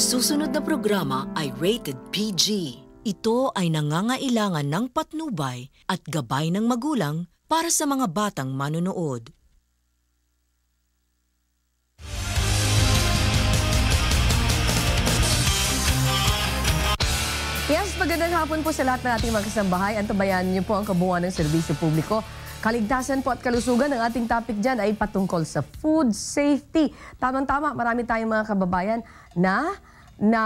Ang susunod na programa ay rated PG. Ito ay nangangailangan ng patnubay at gabay ng magulang para sa mga batang manonood. Yes, magandang hapon po sa lahat ng ating magkasambahay. Antabayan niyo po ang kabuuan ng serbisyo publiko Kaligtasan po at kalusugan ng ating topic dyan ay patungkol sa food safety. Tamang-tama, marami tayong mga kababayan na na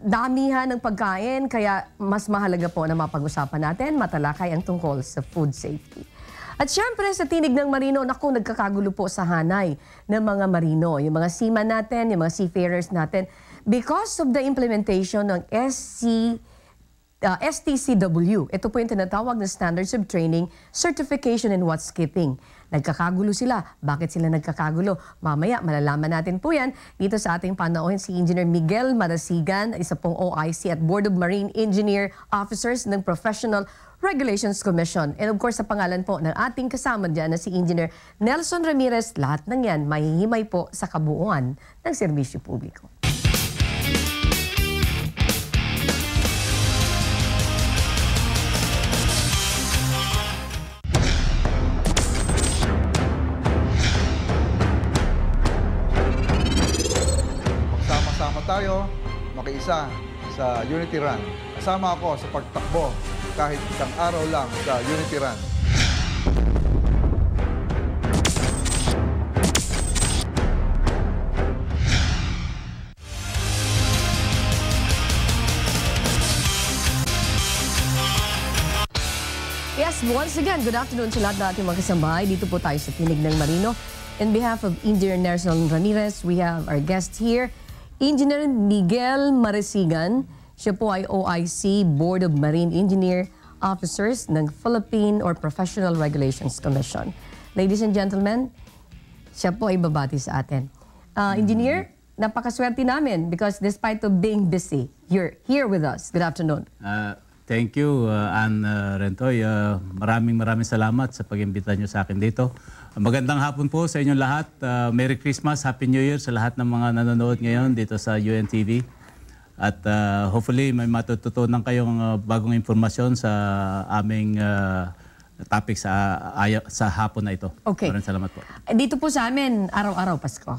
damihan ng pagkain kaya mas mahalaga po na mapag-usapan natin matalakay ang tungkol sa food safety. At syempre sa tinig ng marino, naku, nagkakagulo po sa hanay ng mga marino, yung mga seaman natin, yung mga seafarers natin because of the implementation ng SC uh, STCW. Ito po yung tinatawag na Standards of Training, Certification and What's Keeping. Nagkakagulo sila. Bakit sila nagkakagulo? Mamaya, malalaman natin po yan dito sa ating panauhin si Engineer Miguel Madasigan, isa pong OIC at Board of Marine Engineer Officers ng Professional Regulations Commission. And of course, sa pangalan po ng ating kasama dyan na si Engineer Nelson Ramirez, lahat ng yan mahihimay po sa kabuuan ng serbisyo publiko. Sama tayo makiisa sa Unity Run. Kasama ako sa pagtakbo kahit isang araw lang sa Unity Run. Yes, once again, good afternoon sa lahat na ating mga Dito po tayo sa Tinig ng Marino. In behalf of Indian Nelson Ramirez, we have our guest here, Engineer Miguel Maresigan. Siya po ay OIC, Board of Marine Engineer Officers ng Philippine or Professional Regulations Commission. Ladies and gentlemen, siya po ay babati sa atin. Uh, engineer, napakaswerte namin because despite of being busy, you're here with us. Good afternoon. Uh, thank you, uh, ah, Anne Rentoy. Uh, maraming maraming salamat sa pag-imbita nyo sa akin dito. Magandang hapon po sa inyong lahat. Uh, Merry Christmas, Happy New Year sa lahat ng mga nanonood ngayon dito sa UNTV. At uh, hopefully may matututunan kayong uh, bagong impormasyon sa aming uh, topic sa, uh, sa hapon na ito. Okay. Maraming salamat po. Eh, dito po sa amin, araw-araw Pasko.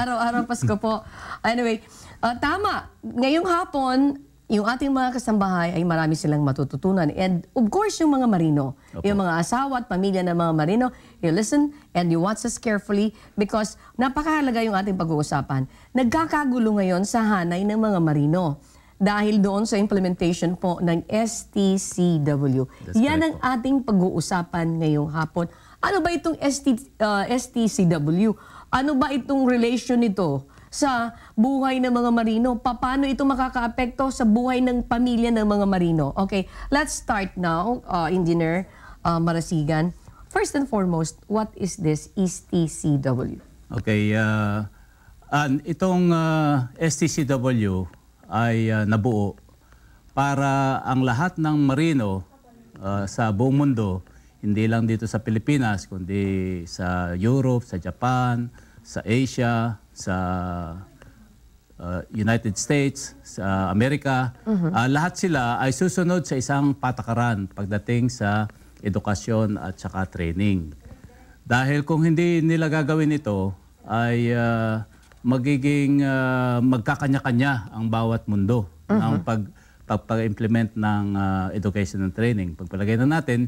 araw-araw Pasko po. Anyway, uh, tama. Ngayong hapon, yung ating mga kasambahay ay marami silang matututunan. And of course, yung mga marino, Opo. yung mga asawa at pamilya ng mga marino, you listen and you watch us carefully because napakahalaga yung ating pag-uusapan. Nagkakagulo ngayon sa hanay ng mga marino dahil doon sa implementation po ng STCW. That's Yan ang ating pag-uusapan ngayong hapon. Ano ba itong ST, uh, STCW? Ano ba itong relation nito sa buhay ng mga marino. Paano ito makakaapekto sa buhay ng pamilya ng mga marino? Okay, let's start now, uh, Engineer uh, Marasigan. First and foremost, what is this e STCW? Okay, uh, an, itong uh, STCW ay uh, nabuo para ang lahat ng marino uh, sa buong mundo, hindi lang dito sa Pilipinas, kundi sa Europe, sa Japan, sa Asia, sa uh, United States, sa Amerika, mm-hmm. uh, lahat sila ay susunod sa isang patakaran pagdating sa edukasyon at saka training. Dahil kung hindi nila gagawin ito, ay uh, magiging uh, magkakanya-kanya ang bawat mundo mm-hmm. ng pag, pagpag-implement ng uh, education and training. Pagpalagay na natin,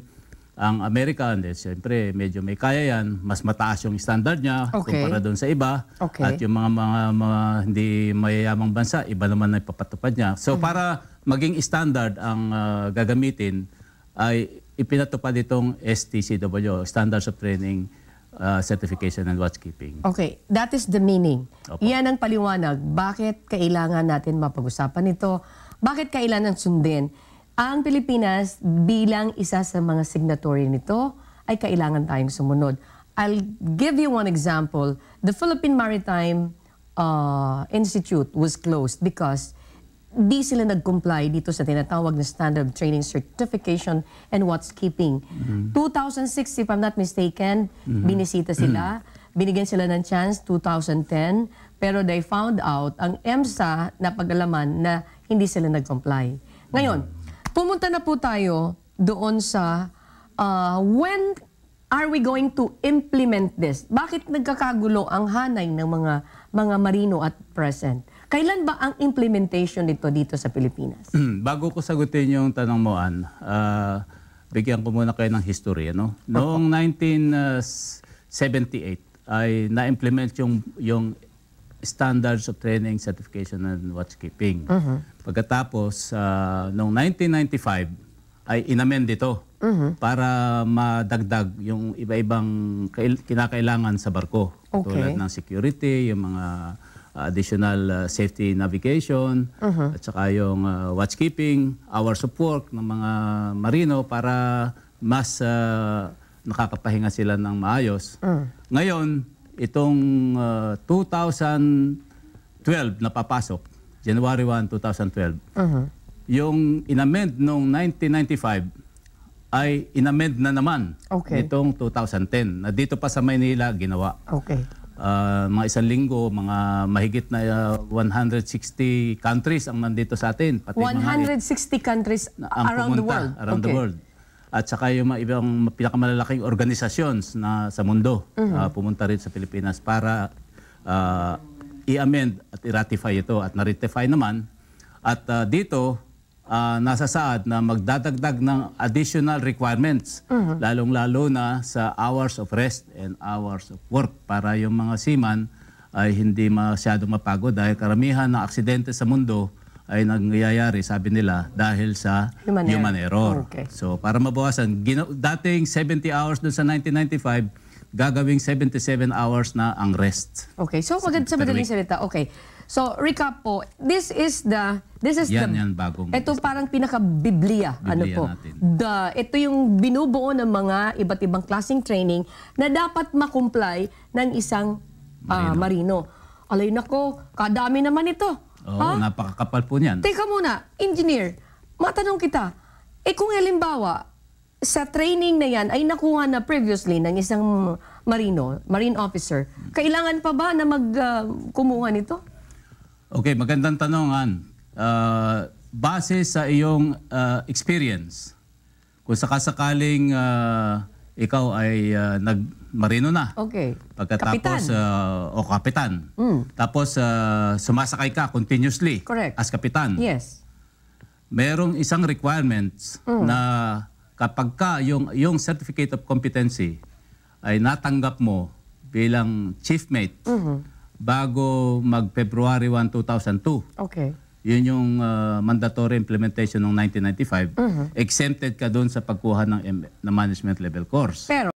ang American, eh, siyempre medyo may kaya yan, mas mataas yung standard niya okay. kumpara doon sa iba. Okay. At yung mga, mga, mga hindi mayayamang bansa, iba naman na ipapatupad niya. So mm. para maging standard ang uh, gagamitin, ay ipinatupad itong STCW, Standards of Training uh, Certification and Watchkeeping. Okay, that is the meaning. Opo. Yan ang paliwanag. Bakit kailangan natin mapag-usapan ito? Bakit kailangan sundin? Ang Pilipinas bilang isa sa mga signatory nito ay kailangan tayong sumunod. I'll give you one example. The Philippine Maritime uh, Institute was closed because di sila nag-comply dito sa tinatawag na Standard Training Certification and Watchkeeping. Mm -hmm. 2006, if I'm not mistaken, mm -hmm. binisita sila. Binigyan sila ng chance 2010, pero they found out, ang EMSA napag alaman na hindi sila nag-comply. Ngayon, mm -hmm. Pumunta na po tayo doon sa uh, when are we going to implement this? Bakit nagkakagulo ang hanay ng mga mga marino at present? Kailan ba ang implementation nito dito sa Pilipinas? Hmm, bago ko sagutin yung tanong mo, Ann, uh, bigyan ko muna kayo ng history. Ano? Noong 1978 ah, ay na-implement yung, yung standards of training, certification, and watchkeeping. Uh-huh. Pagkatapos, uh, noong 1995, ay inamend ito uh-huh. Mm-hmm. para madagdag yung iba-ibang kinakailangan sa barko. Okay. Tulad ng security, yung mga additional uh, safety navigation, uh-huh. at saka yung uh, watchkeeping, hours of work ng mga marino para mas uh, nakakapahinga sila ng maayos. Uh-huh. Ngayon, itong uh, ah, 2012 na papasok, January 1, 2012, uh-huh. yung inamend noong 1995 ay inamend na naman okay. nitong 2010 na dito pa sa Maynila ginawa. Okay. Uh, mga isang linggo, mga mahigit na uh, ah, 160 countries ang nandito sa atin. Pati 160 mga, countries around pumunta, the world? Around okay. the world at saka yung mga ibang pinakamalalaking organizations na sa mundo mm-hmm. uh, pumunta rin sa Pilipinas para uh, i-amend at i-ratify ito at na-ratify naman. At uh, dito, uh, nasa saad na magdadagdag ng additional requirements, uh-huh. lalong-lalo na sa hours of rest and hours of work para yung mga seaman ay hindi masyado mapagod dahil karamihan ng aksidente sa mundo ay nangyayari, sabi nila, dahil sa human, human error. error. Okay. So para mabawasan, dating 70 hours doon sa 1995, gagawing 77 hours na ang rest. Okay, so maganda sa madaling salita. Okay. So recap po, this is the this is yan, the yan, bagong Ito parang pinaka ano Biblia, ano po. Natin. The ito yung binubuo ng mga iba't ibang klasing training na dapat makumply ng isang ah, marino. Uh, marino. Alay nako, kadami naman ito. Oo, oh, napakakapal po niyan. Teka muna, engineer, matanong kita, eh kung halimbawa, sa training na yan ay nakuha na previously ng isang marino, marine officer, kailangan pa ba na magkumuha ah, uh, nito? Okay, magandang tanong, Ann. Uh, ah, base sa iyong uh, experience, kung sakasakaling uh, ikaw ay uh, nag marino na. Okay. Pagkatapos, kapitan. Uh, o kapitan. Mm. Tapos, uh, sumasakay ka continuously. Correct. As kapitan. Yes. Merong isang requirements mm. na kapag ka yung, yung certificate of competency ay natanggap mo bilang chief mate mm-hmm. bago mag-February 1, 2002. Okay. Yun yung uh, mandatory implementation ng 1995. Mm-hmm. Exempted ka doon sa pagkuha ng, ng management level course. Pero,